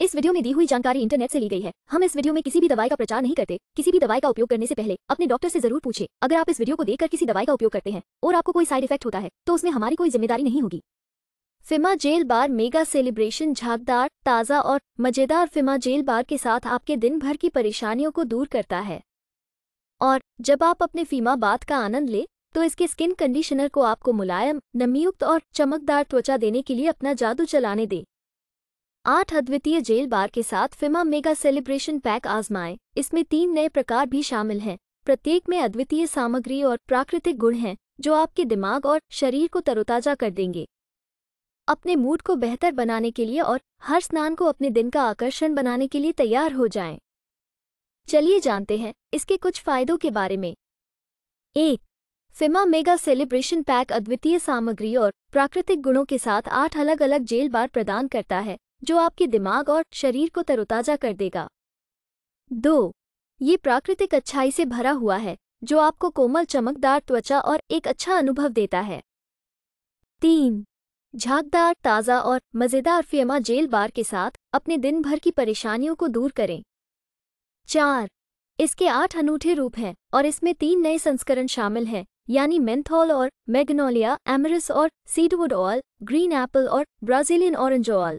इस वीडियो में दी हुई जानकारी इंटरनेट से ली गई है हम इस वीडियो में किसी भी दवाई का प्रचार नहीं करते किसी भी दवाई का उपयोग करने से पहले अपने डॉक्टर से जरूर पूछे अगर आप इस वीडियो को देखकर किसी दवाई का उपयोग करते हैं और आपको कोई साइड इफेक्ट होता है तो उसमें हमारी कोई जिम्मेदारी नहीं होगी Fiama gel bar mega celebration झाकदार ताज़ा और मज़ेदार फिमा जेल बार के साथ आपके दिन भर की परेशानियों को दूर करता है और जब आप अपने फीमा बात का आनंद ले तो इसके स्किन कंडीशनर को आपको मुलायम नमीयुक्त और चमकदार त्वचा देने के लिए अपना जादू चलाने दें आठ अद्वितीय जेल बार के साथ फिमा मेगा सेलिब्रेशन पैक आजमाएं इसमें तीन नए प्रकार भी शामिल हैं प्रत्येक में अद्वितीय सामग्री और प्राकृतिक गुण हैं जो आपके दिमाग और शरीर को तरोताजा कर देंगे अपने मूड को बेहतर बनाने के लिए और हर स्नान को अपने दिन का आकर्षण बनाने के लिए तैयार हो जाएं। चलिए जानते हैं इसके कुछ फायदों के बारे में एक फिमा मेगा सेलिब्रेशन पैक अद्वितीय सामग्री और प्राकृतिक गुणों के साथ आठ अलग अलग जेल बार प्रदान करता है जो आपके दिमाग और शरीर को तरोताजा कर देगा दो ये प्राकृतिक अच्छाई से भरा हुआ है जो आपको कोमल चमकदार त्वचा और एक अच्छा अनुभव देता है तीन झागदार ताज़ा और मज़ेदार फेमा जेल बार के साथ अपने दिन भर की परेशानियों को दूर करें चार इसके आठ अनूठे रूप हैं और इसमें तीन नए संस्करण शामिल हैं यानी मेंथॉल और मैग्नोलिया एमरिस और सीडवुड ऑयल ग्रीन एप्पल और ब्राजीलियन ऑरेंज ऑयल